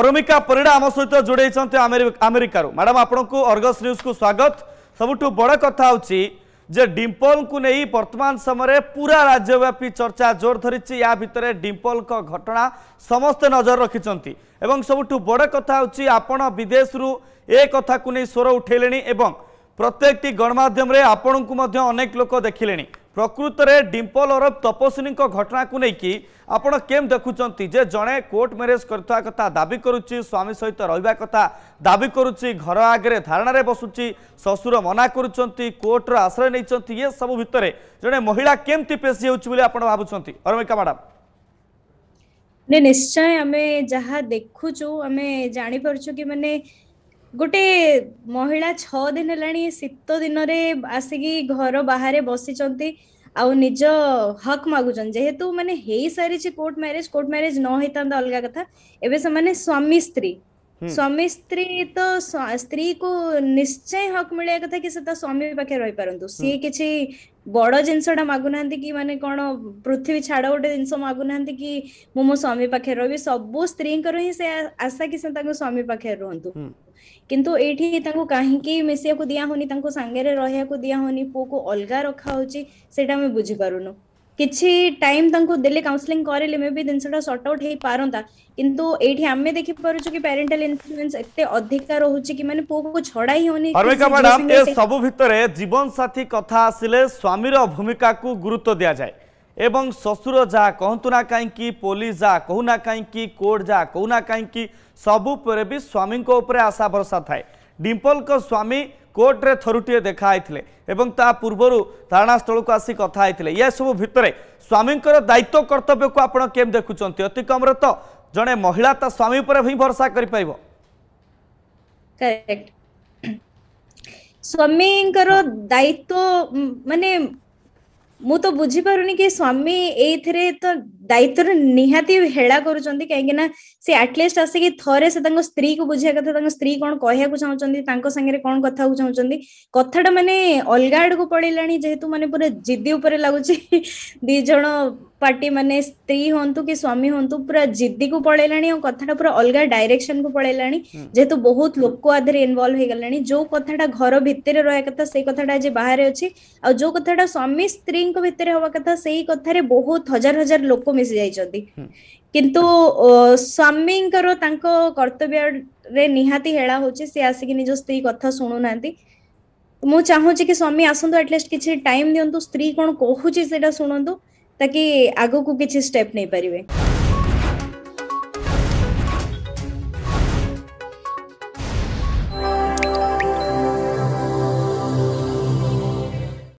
ଅରୁମିକା ପରିଡ଼ା ଆମ ସହିତ ଯୋଡ଼େଇଛନ୍ତି ଆମେରିକାରୁ ମ୍ୟାଡ଼ାମ୍ ଆପଣଙ୍କୁ ଅର୍ଗସ୍ ନ୍ୟୁଜ୍କୁ ସ୍ୱାଗତ ସବୁଠୁ ବଡ଼ କଥା ହେଉଛି ଯେ ଡିମ୍ପଲ୍ଙ୍କୁ ନେଇ ବର୍ତ୍ତମାନ ସମୟରେ ପୁରା ରାଜ୍ୟବ୍ୟାପୀ ଚର୍ଚ୍ଚା ଜୋର ଧରିଛି ୟା ଭିତରେ ଡିମ୍ପଲ୍ଙ୍କ ଘଟଣା ସମସ୍ତେ ନଜର ରଖିଛନ୍ତି ଏବଂ ସବୁଠୁ ବଡ଼ କଥା ହେଉଛି ଆପଣ ବିଦେଶରୁ ଏ କଥାକୁ ନେଇ ସ୍ୱର ଉଠେଇଲେଣି ଏବଂ ପ୍ରତ୍ୟେକଟି ଗଣମାଧ୍ୟମରେ ଆପଣଙ୍କୁ ମଧ୍ୟ ଅନେକ ଲୋକ ଦେଖିଲେଣି ପ୍ରକୃତରେ ଡିମ୍ପଲ ଅରବ ତପସ୍ୱିନୀଙ୍କ ଘଟଣାକୁ ନେଇକି ଆପଣ କେମ୍ ଦେଖୁଛନ୍ତି ଯେ ଜଣେ କୋର୍ଟ ମ୍ୟାରେଜ୍ କରିଥିବା କଥା ଦାବି କରୁଛି ସ୍ୱାମୀ ସହିତ ରହିବା କଥା ଦାବି କରୁଛି ଘର ଆଗରେ ଧାରଣାରେ ବସୁଛି ଶ୍ୱଶୁର ମନା କରୁଛନ୍ତି କୋର୍ଟର ଆଶ୍ରୟ ନେଇଛନ୍ତି ଏ ସବୁ ଭିତରେ ଜଣେ ମହିଳା କେମିତି ପେଶି ହେଉଛି ବୋଲି ଆପଣ ଭାବୁଛନ୍ତି ଅରମିକା ମ୍ୟାଡ଼ାମ୍ ନିଶ୍ଚୟ ଆମେ ଯାହା ଦେଖୁଛୁ ଆମେ ଜାଣିପାରୁଛୁ କି ମାନେ ଗୋଟେ ମହିଳା ଛଅ ଦିନ ହେଲାଣି ଶୀତ ଦିନରେ ଆସିକି ଘର ବାହାରେ ବସିଛନ୍ତି ଆଉ ନିଜ ହକ୍ ମାଗୁଛନ୍ତି ଯେହେତୁ ମାନେ ହେଇସାରିଛି କୋର୍ଟ ମ୍ୟାରେଜ କୋର୍ଟ ମ୍ୟାରେଜ ନ ହେଇଥାନ୍ତା ଅଲଗା କଥା ଏବେ ସେମାନେ ସ୍ୱାମୀ ସ୍ତ୍ରୀ સ્વામી સ્ત્રી તો સ્ત્રી କୁ ନିଶ୍ଚୟ ହକ୍ ମିଳିବା କଥା କି ସେ ତା ସ୍ୱାମୀ ପାଖରେ ରହିପାରନ୍ତୁ ସିଏ କିଛି ବଡ ଜିନିଷଟା ମାଗୁନାହାନ୍ତି କି ମାନେ କଣ ପୃଥିବୀ ଛାଡ ଗୋଟେ ଜିନିଷ ମାଗୁନାହାନ୍ତି କି ମୁଁ ମୋ ସ୍ୱାମୀ ପାଖରେ ରହିବି ସବୁ ସ୍ତ୍ରୀଙ୍କର ହିଁ ସେ ଆଶା କି ସେ ତାଙ୍କ ସ୍ୱାମୀ ପାଖରେ ରୁହନ୍ତୁ କିନ୍ତୁ ଏଇଠି ତାଙ୍କୁ କାହିଁକି ମିଶିବାକୁ ଦିଆହଉନି ତାଙ୍କୁ ସାଙ୍ଗରେ ରହିବାକୁ ଦିଆହଉନି ପୁଅକୁ ଅଲଗା ରଖାହଉଛି ସେଇଟା ଆମେ ବୁଝିପାରୁନୁ କିଛି ଟାଇମ୍ ତାଙ୍କୁ ଦେଲେ କାଉନସିଲିଂ କରିଲେ ମେ ବି ଜିନିଷଟା ସର୍ଟ ଆଉଟ୍ ହେଇପାରନ୍ତା କିନ୍ତୁ ଏଇଠି ଆମେ ଦେଖିପାରୁଛୁ କି ପ୍ୟାରେଣ୍ଟାଲ ଇନଫ୍ଲୁଏନ୍ସ ଏତେ ଅଧିକା ରହୁଛି କି ମାନେ ପୁଅକୁ ଛଡା ହିଁ ହଉନି ଅର୍ମିକା ମ୍ୟାଡାମ ଏ ସବୁ ଭିତରେ ଜୀବନସାଥୀ କଥା ଆସିଲେ ସ୍ୱାମୀର ଭୂମିକାକୁ ଗୁରୁତ୍ୱ ଦିଆଯାଏ ଏବଂ ଶ୍ୱଶୁର ଯାହା କହନ୍ତୁ ନା କାହିଁକି ପୋଲିସ ଯାହା କହୁନା କାହିଁକି କୋର୍ଟ ଯାହା କହୁନା କାହିଁକି ସବୁ ପରେ ବି ସ୍ୱାମୀଙ୍କ ଉପରେ ଆଶା ଭରସା ଥାଏ ଡିମ୍ପଲଙ୍କ ସ୍ୱାମୀ କୋର୍ଟରେ ଥରୁଟିଏ ଦେଖା ହେଇଥିଲେ ଏବଂ ତା ପୂର୍ବରୁ ଧାରଣାସ୍ଥଳକୁ ଆସି କଥା ହେଇଥିଲେ ଏସବୁ ଭିତରେ ସ୍ୱାମୀଙ୍କର ଦାୟିତ୍ୱ କର୍ତ୍ତବ୍ୟକୁ ଆପଣ କେମିତି ଦେଖୁଛନ୍ତି ଅତି କମ୍ରେ ତ ଜଣେ ମହିଳା ତା ସ୍ୱାମୀ ଉପରେ ହିଁ ଭରସା କରିପାରିବ ସ୍ୱାମୀଙ୍କର ଦାୟିତ୍ୱ ମାନେ ମୁଁ ତ ବୁଝିପାରୁନି କି ସ୍ୱାମୀ ଏଇଥିରେ ତ ଦାୟିତ୍ୱର ନିହାତି ହେଳା କରୁଛନ୍ତି କାହିଁକି ନା ସେ ଆଟଲିଷ୍ଟ ଆସିକି ଥରେ ସେ ତାଙ୍କ ସ୍ତ୍ରୀକୁ ବୁଝିବା କଥା ତାଙ୍କ ସ୍ତ୍ରୀ କଣ କହିବାକୁ ଚାହୁଁଛନ୍ତି ତାଙ୍କ ସାଙ୍ଗରେ କଣ କଥା ହେବାକୁ ଚାହୁଁଛନ୍ତି କଥାଟା ମାନେ ଅଲଗା ଆଡକୁ ପଳେଇଲାଣି ଯେହେତୁ ମାନେ ପୁରା ଜିଦି ଉପରେ ଲାଗୁଛି ଦି ଜଣ ପାର୍ଟି ମାନେ ସ୍ତ୍ରୀ ହୁଅନ୍ତୁ କି ସ୍ୱାମୀ ହୁଅନ୍ତୁ ପୁରା ଜିଦିକୁ ପଳେଇଲାଣି ଆଉ କଥାଟା ପୁରା ଅଲଗା ଡାଇରେକ୍ସନକୁ ପଳେଇଲାଣି ଯେହେତୁ ବହୁତ ଲୋକ ଆଧିରେ ଇନଭଲ୍ଭ ହେଇଗଲାଣି ଯୋଉ କଥାଟା ଘର ଭିତରେ ରହିବା କଥା ସେଇ କଥାଟା ଆଜି ବାହାରେ ଅଛି ଆଉ ଯୋଉ କଥାଟା ସ୍ୱାମୀ ସ୍ତ୍ରୀ ବିଜେପିଙ୍କ ଭିତରେ ହବା କଥା ସେଇ କଥାରେ ବହୁତ ହଜାର ହଜାର ଲୋକ ମିଶି ଯାଇଛନ୍ତି କିନ୍ତୁ ସ୍ୱାମୀଙ୍କର ତାଙ୍କ କର୍ତ୍ତବ୍ୟରେ ନିହାତି ହେଳା ହଉଛି ସେ ଆସିକି ନିଜ ସ୍ତ୍ରୀ କଥା ଶୁଣୁନାହାନ୍ତି ମୁଁ ଚାହୁଁଛି କି ସ୍ୱାମୀ ଆସନ୍ତୁ ଆଟଲିଷ୍ଟ କିଛି ଟାଇମ୍ ଦିଅନ୍ତୁ ସ୍ତ୍ରୀ କ'ଣ କହୁଛି ସେଇଟା ଶୁଣନ୍ତୁ ତାକି ଆଗକୁ କିଛି ଷ୍ଟେପ୍ ନେଇପାରିବେ